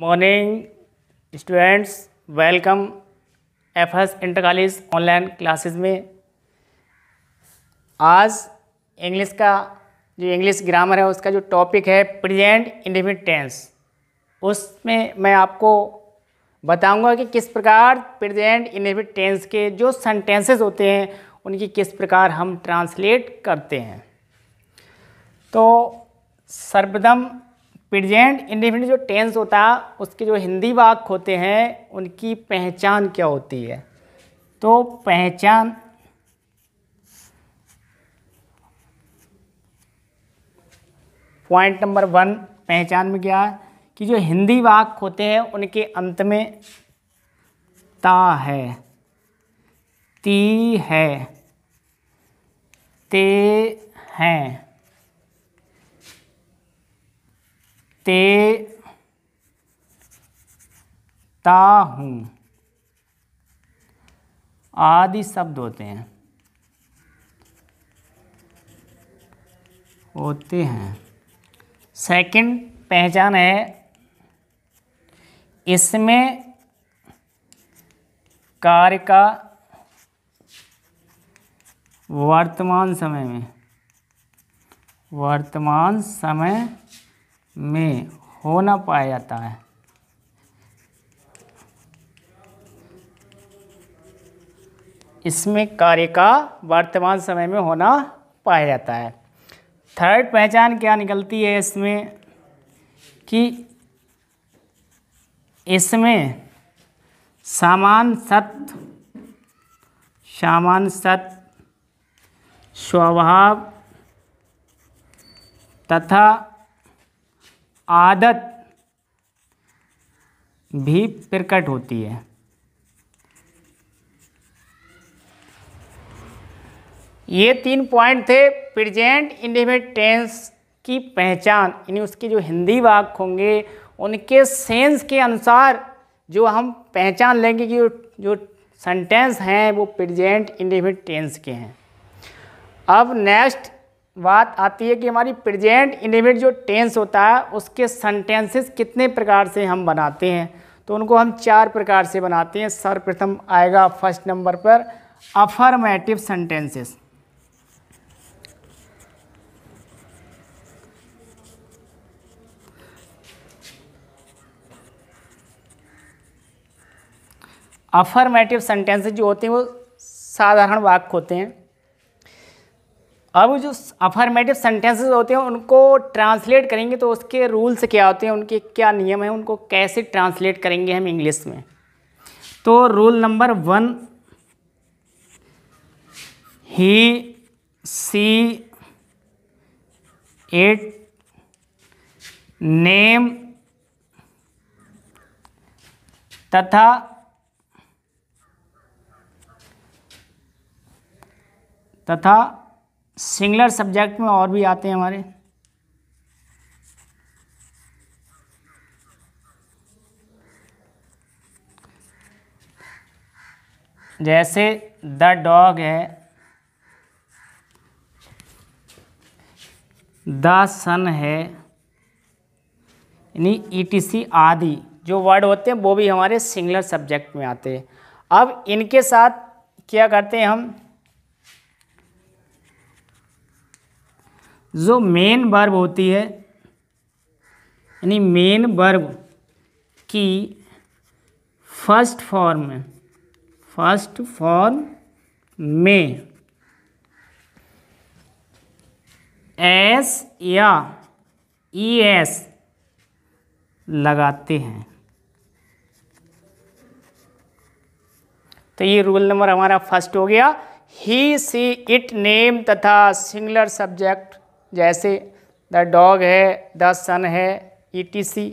morning students welcome F S inter college online classes में आज English का जो इंग्लिश ग्रामर है उसका जो टॉपिक है प्रेजेंट इंडिफिनिट टेंस उसमें मैं आपको बताऊंगा कि किस प्रकार प्रेजेंट इंडिफिनिट टेंस के जो सेंटेंसेस होते हैं उनकी किस प्रकार हम ट्रांसलेट करते हैं तो सर्वप्रथम प्रेजेंट इंडिफिनिट जो टेंस होता है उसके जो हिंदी वाक्य होते हैं उनकी पहचान क्या होती है तो पहचान पॉइंट नंबर वन पहचान में क्या है कि जो हिंदी वाक्य होते हैं उनके अंत में ता है ती है ते हैं ते हूँ आदि शब्द होते हैं होते हैं सेकंड पहचान है इसमें कार्य का वर्तमान समय में वर्तमान समय में होना पाया जाता है इसमें कार्य का वर्तमान समय में होना पाया जाता है थर्ड पहचान क्या निकलती है इसमें कि इसमें सामान सत्य सामान सत्य स्वभाव तथा आदत भी प्रकट होती है ये तीन पॉइंट थे प्रेजेंट इंडिमेट टेंस की पहचान यानी उसके जो हिंदी वाक होंगे उनके सेंस के अनुसार जो हम पहचान लेंगे कि जो सेंटेंस हैं वो प्रेजेंट इंडिमेट टेंस के हैं अब नेक्स्ट बात आती है कि हमारी प्रेजेंट इनिमेट जो टेंस होता है उसके सेंटेंसेस कितने प्रकार से हम बनाते हैं तो उनको हम चार प्रकार से बनाते हैं सर्वप्रथम आएगा फर्स्ट नंबर पर अफर्मेटिव सेंटेंसेस अफर्मेटिव सेंटेंसेस जो होते हैं वो साधारण वाक्य होते हैं अब जो अफर्मेटिव सेंटेंसेस होते हैं उनको ट्रांसलेट करेंगे तो उसके रूल्स क्या होते हैं उनके क्या नियम हैं उनको कैसे ट्रांसलेट करेंगे हम इंग्लिश में तो rule number one he she it name तथा तथा सिंगलर सब्जेक्ट में और भी आते हैं हमारे जैसे द डॉग है द सन है यानी ई टी सी आदि जो वर्ड होते हैं वो भी हमारे सिंगलर सब्जेक्ट में आते हैं अब इनके साथ क्या करते हैं हम जो मेन वर्ब होती है यानी मेन वर्ब की फर्स्ट फॉर्म फर्स्ट फॉर्म में एस या ई e एस लगाते हैं तो ये रूल नंबर हमारा फर्स्ट हो गया ही सी इट नेम तथा सिंगुलर सब्जेक्ट जैसे द डॉग है द सन है ई टी सी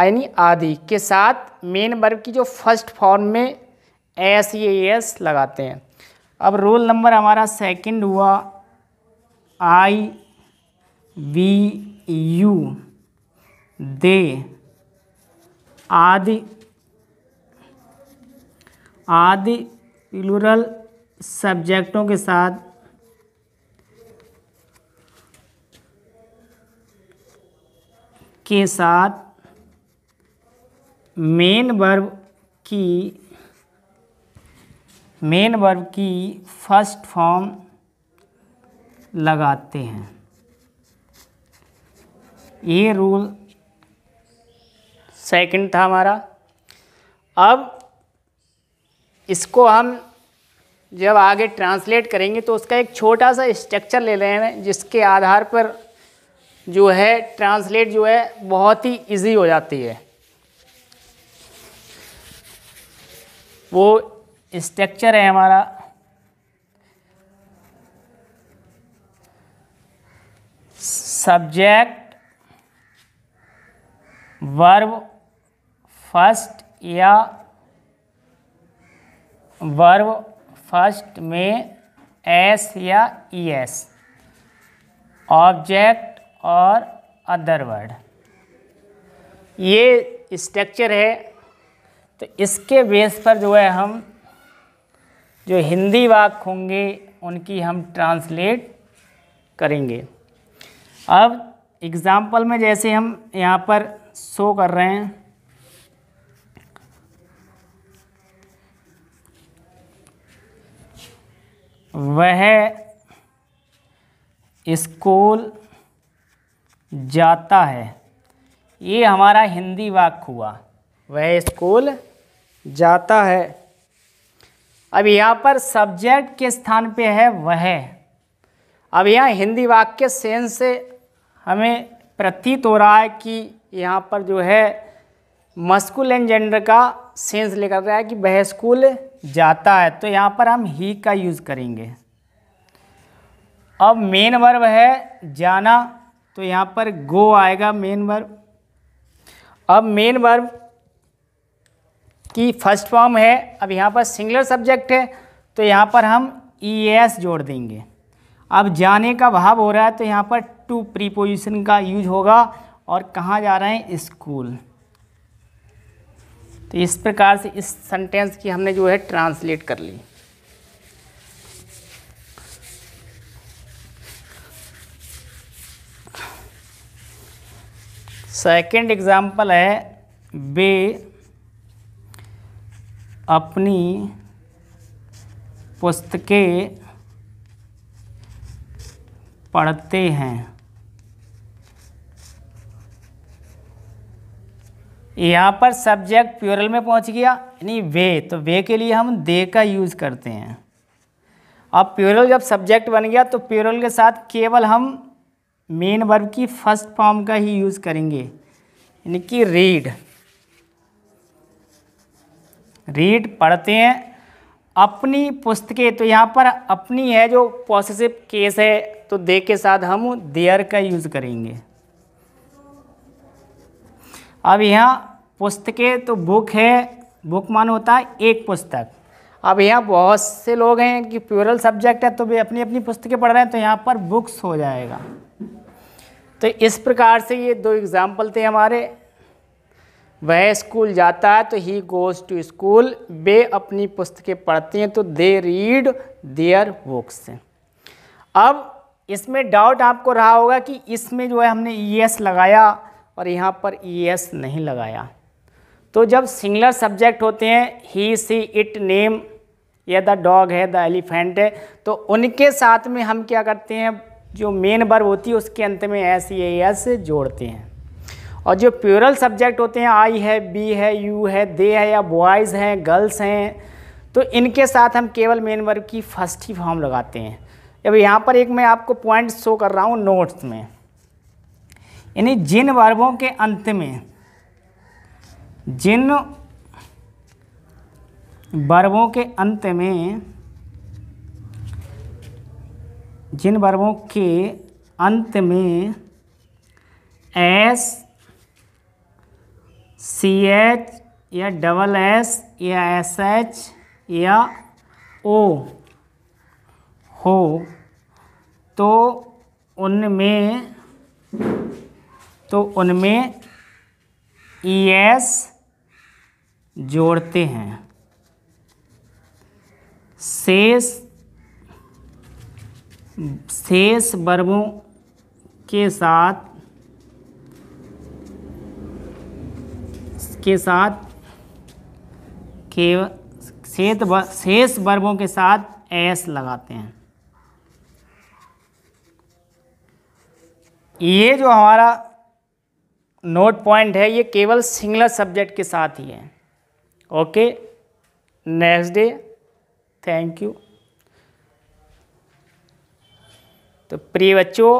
यानी आदि के साथ मेन वर्ब की जो फर्स्ट फॉर्म में एस ए एस लगाते हैं अब रोल नंबर हमारा सेकंड हुआ आई वी यू दे आदि आदि प्लूरल सब्जेक्टों के साथ के साथ मेन वर्ब की मेन वर्ब की फर्स्ट फॉर्म लगाते हैं ये रूल सेकंड था हमारा अब इसको हम जब आगे ट्रांसलेट करेंगे तो उसका एक छोटा सा स्ट्रक्चर ले रहे हैं जिसके आधार पर जो है ट्रांसलेट जो है बहुत ही इजी हो जाती है वो स्ट्रक्चर है हमारा सब्जेक्ट वर्ब फर्स्ट या वर्ब फर्स्ट में एस या ई एस ऑब्जेक्ट और अदर वर्ड ये स्ट्रक्चर है तो इसके बेस पर जो है हम जो हिंदी वाक होंगे उनकी हम ट्रांसलेट करेंगे अब एग्ज़ाम्पल में जैसे हम यहाँ पर शो कर रहे हैं वह स्कूल जाता है ये हमारा हिंदी वाक्य हुआ वह स्कूल जाता है अब यहाँ पर सब्जेक्ट के स्थान पे है वह अब यहाँ हिंदी वाक्य सेंस से हमें प्रतीत हो रहा है कि यहाँ पर जो है मस्कुल एंड जेंडर का सेंस लेकर रहा है कि वह स्कूल जाता है तो यहाँ पर हम ही का यूज़ करेंगे अब मेन वर्ब है जाना तो यहाँ पर गो आएगा मेन वर्ब अब मेन वर्ब की फर्स्ट फॉर्म है अब यहाँ पर सिंगलर सब्जेक्ट है तो यहाँ पर हम ई एस जोड़ देंगे अब जाने का भाव हो रहा है तो यहाँ पर टू प्रीपोजिशन का यूज होगा और कहाँ जा रहे हैं स्कूल तो इस प्रकार से इस सेंटेंस की हमने जो है ट्रांसलेट कर ली सेकंड एग्जांपल है वे अपनी पुस्तकें पढ़ते हैं यहाँ पर सब्जेक्ट प्यूरल में पहुँच गया यानी वे तो वे के लिए हम दे का यूज़ करते हैं अब प्यूरल जब सब्जेक्ट बन गया तो प्यूरल के साथ केवल हम मेन वर्ब की फर्स्ट फॉर्म का ही यूज़ करेंगे यानी कि रीड रीड पढ़ते हैं अपनी पुस्तकें तो यहाँ पर अपनी है जो पॉजिटिव केस है तो दे के साथ हम देयर का यूज़ करेंगे अब यहाँ पुस्तकें तो बुक है बुक मान होता है एक पुस्तक अब यहाँ बहुत से लोग हैं कि प्यूरल सब्जेक्ट है तो भी अपनी अपनी पुस्तकें पढ़ रहे हैं तो यहाँ पर बुक्स हो जाएगा तो इस प्रकार से ये दो एग्ज़ाम्पल थे हमारे वह स्कूल जाता है तो ही गोज़ टू स्कूल वे अपनी पुस्तकें पढ़ती हैं तो दे रीड देयर बुक्स अब इसमें डाउट आपको रहा होगा कि इसमें जो है हमने ई e एस लगाया और यहाँ पर ई e एस नहीं लगाया तो जब सिंगलर सब्जेक्ट होते हैं ही सी इट नेम या द डॉग है द एलिफेंट है तो उनके साथ में हम क्या करते हैं जो मेन वर्ब होती है उसके अंत में एस ए एस जोड़ते हैं और जो प्योरल सब्जेक्ट होते हैं आई है बी है यू है दे है या बॉयज़ हैं गर्ल्स हैं तो इनके साथ हम केवल मेन वर्ब की फर्स्ट ही फॉर्म लगाते हैं अब यहाँ पर एक मैं आपको पॉइंट शो कर रहा हूँ नोट्स में यानी जिन वर्बों के अंत में जिन वर्बों के अंत में जिन वर्बों के अंत में एस सी एच या डबल एस या एस एच या ओ हो तो उनमें तो उनमें ई e एस जोड़ते हैं शेष शेष वर्बों के साथ के साथ शेष वर्बों के साथ एस लगाते हैं ये जो हमारा नोट पॉइंट है ये केवल सिंगलर सब्जेक्ट के साथ ही है okay next day thank you तो प्रिय बच्चों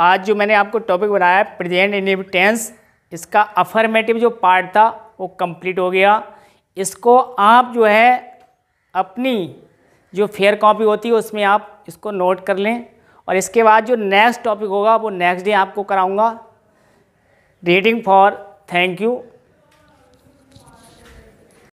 आज जो मैंने आपको टॉपिक बनाया है प्रेजेंट इनिविटेंस इसका अफर्मेटिव जो पार्ट था वो कंप्लीट हो गया इसको आप जो है अपनी जो फेयर कॉपी होती है उसमें आप इसको नोट कर लें और इसके बाद जो नेक्स्ट टॉपिक होगा वो नेक्स्ट डे आपको कराऊंगा रीडिंग फॉर थैंक यू